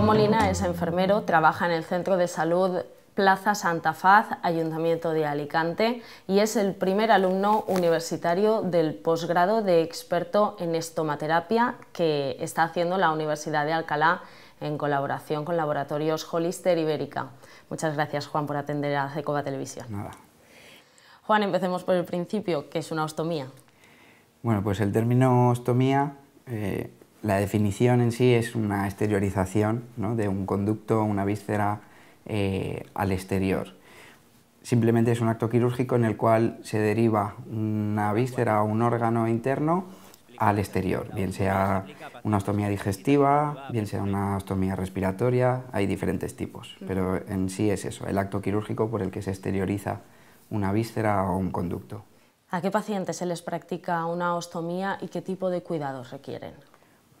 Juan Molina es enfermero, trabaja en el Centro de Salud Plaza Santa Faz, Ayuntamiento de Alicante, y es el primer alumno universitario del posgrado de experto en estomaterapia que está haciendo la Universidad de Alcalá en colaboración con Laboratorios Holister Ibérica. Muchas gracias, Juan, por atender a Cecoba Televisión. Juan, empecemos por el principio, ¿qué es una ostomía. Bueno, pues el término ostomía eh, la definición en sí es una exteriorización de un conducto, una víscera eh, al exterior. Simplemente es un acto quirúrgico en el cual se deriva una víscera o un órgano interno al exterior, bien sea una ostomía digestiva, bien sea una ostomía respiratoria, hay diferentes tipos, pero en sí es eso, el acto quirúrgico por el que se exterioriza una víscera o un conducto. ¿A qué pacientes se les practica una ostomía y qué tipo de cuidados requieren?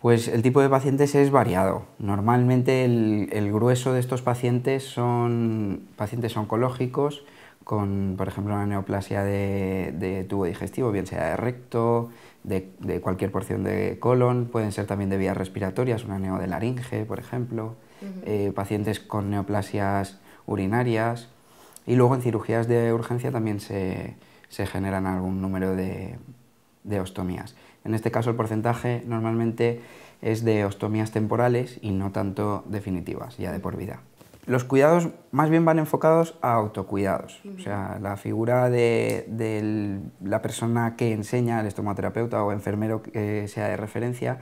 Pues el tipo de pacientes es variado. Normalmente el, grueso de estos pacientes son pacientes oncológicos con, por ejemplo, una neoplasia de, tubo digestivo, bien sea de recto, de, cualquier porción de colon, pueden ser también de vías respiratorias, una neo de laringe, por ejemplo, eh, pacientes con neoplasias urinarias y luego en cirugías de urgencia también se, generan algún número de, de ostomías. En este caso el porcentaje normalmente es de ostomías temporales y no tanto definitivas, ya de por vida. Los cuidados más bien van enfocados a autocuidados, o sea, la figura de, la persona que enseña, el estomaterapeuta o enfermero que sea de referencia,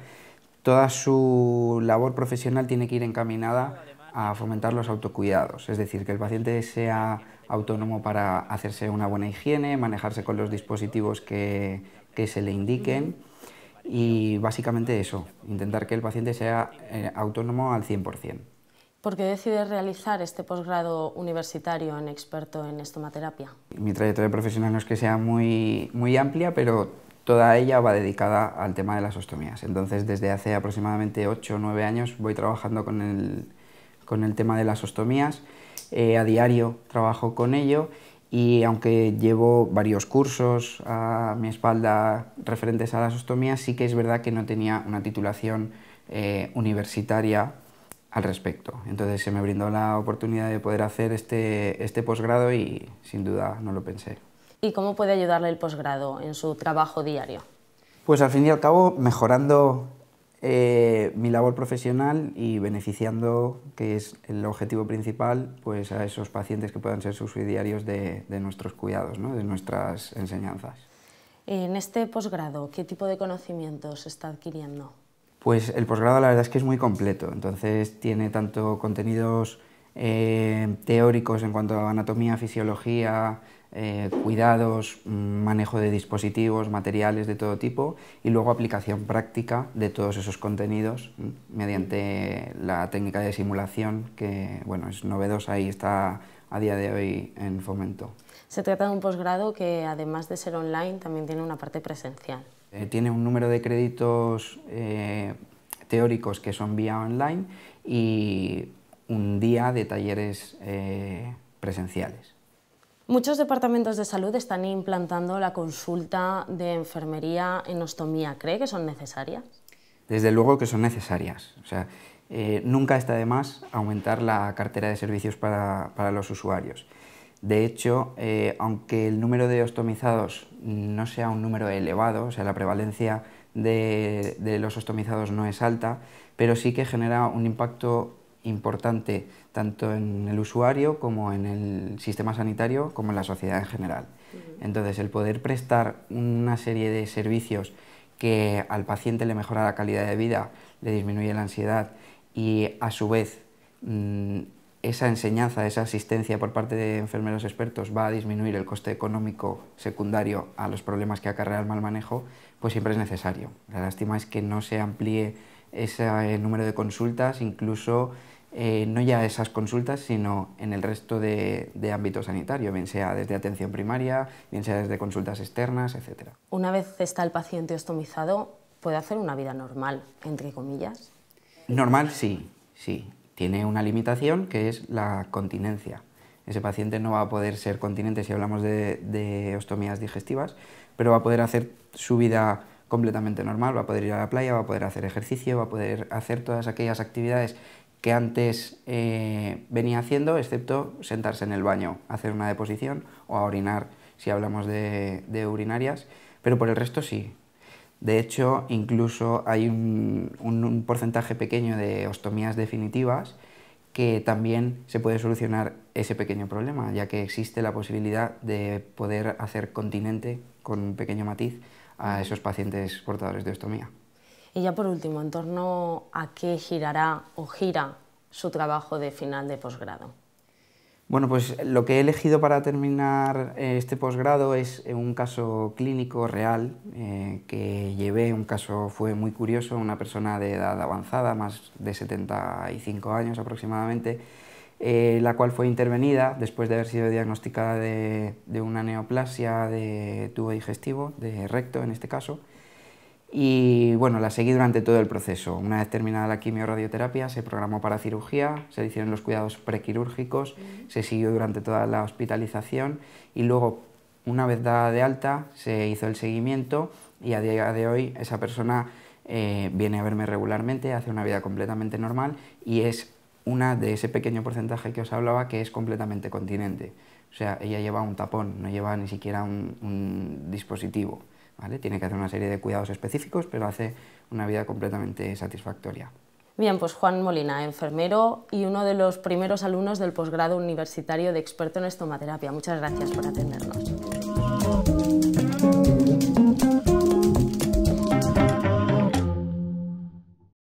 toda su labor profesional tiene que ir encaminada a fomentar los autocuidados, es decir, que el paciente sea autónomo para hacerse una buena higiene, manejarse con los dispositivos que, se le indiquen y básicamente eso, intentar que el paciente sea eh, autónomo al 100%. ¿Por qué decides realizar este posgrado universitario en experto en estomaterapia? Mi trayectoria profesional no es que sea muy, muy amplia, pero toda ella va dedicada al tema de las ostomías. Entonces, desde hace aproximadamente 8 o 9 años voy trabajando con el, con el tema de las ostomías eh, a diario trabajo con ello y aunque llevo varios cursos a mi espalda referentes a la ostomía, sí que es verdad que no tenía una titulación eh, universitaria al respecto. Entonces se me brindó la oportunidad de poder hacer este, este posgrado y sin duda no lo pensé. ¿Y cómo puede ayudarle el posgrado en su trabajo diario? Pues al fin y al cabo mejorando eh, mi labor profesional y beneficiando, que es el objetivo principal, pues a esos pacientes que puedan ser subsidiarios de, nuestros cuidados, de nuestras enseñanzas. En este posgrado, ¿qué tipo de conocimientos se está adquiriendo? Pues el posgrado la verdad es que es muy completo, entonces tiene tanto contenidos eh, teóricos en cuanto a anatomía, fisiología, eh, cuidados, mm, manejo de dispositivos, materiales de todo tipo y luego aplicación práctica de todos esos contenidos mm, mediante la técnica de simulación que bueno, es novedosa y está a día de hoy en fomento. Se trata de un posgrado que además de ser online también tiene una parte presencial. Eh, tiene un número de créditos eh, teóricos que son vía online y un día de talleres presenciales. Muchos departamentos de salud están implantando la consulta de enfermería en ostomía. ¿Cree que son necesarias? Desde luego que son necesarias. O sea, eh, nunca está de más aumentar la cartera de servicios para, los usuarios. De hecho, eh, aunque el número de ostomizados no sea un número elevado, o sea, la prevalencia de, de los ostomizados no es alta, pero sí que genera un impacto importante tanto en el usuario como en el sistema sanitario como en la sociedad en general. Entonces, el poder prestar una serie de servicios que al paciente le mejora la calidad de vida, le disminuye la ansiedad y a su vez mm, esa enseñanza, esa asistencia por parte de enfermeros expertos va a disminuir el coste económico secundario a los problemas que acarrea el mal manejo, pues siempre es necesario. La lástima es que no se amplíe ese eh, número de consultas, incluso eh, no ya esas consultas, sino en el resto de, de, ámbito sanitario, bien sea desde atención primaria, bien sea desde consultas externas, etc. Una vez está el paciente ostomizado, ¿puede hacer una vida normal, entre comillas? Normal sí, sí. Tiene una limitación que es la continencia. Ese paciente no va a poder ser continente si hablamos de ostomías digestivas, pero va a poder hacer su vida completamente normal, va a poder ir a la playa, va a poder hacer ejercicio, va a poder hacer todas aquellas actividades que antes eh, venía haciendo, excepto sentarse en el baño, hacer una deposición o a orinar, si hablamos de, urinarias, pero por el resto sí. De hecho, incluso hay un porcentaje pequeño de ostomías definitivas que también se puede solucionar ese pequeño problema, ya que existe la posibilidad de poder hacer continente con un pequeño matiz a esos pacientes portadores de ostomía. Y ya por último, en torno a qué girará o gira su trabajo de final de posgrado. Bueno, pues lo que he elegido para terminar eh, este posgrado es eh, un caso clínico real eh, que llevé, un caso fue muy curioso, una persona de edad avanzada, más de 75 años aproximadamente, la cual fue intervenida después de haber sido diagnosticada de una neoplasia de tubo digestivo, de recto en este caso, y bueno, la seguí durante todo el proceso. Una vez terminada la quimio se programó para cirugía, se hicieron los cuidados prequirúrgicos, se siguió durante toda la hospitalización y luego, una vez dada de alta, se hizo el seguimiento y a día de hoy esa persona eh, viene a verme regularmente, hace una vida completamente normal y es una de ese pequeño porcentaje que os hablaba que es completamente continente. O sea, ella lleva un tapón, no lleva ni siquiera un dispositivo. Tiene que hacer una serie de cuidados específicos, pero hace una vida completamente satisfactoria. Bien, pues Juan Molina, enfermero y uno de los primeros alumnos del posgrado universitario de experto en estomaterapia. Muchas gracias por atendernos.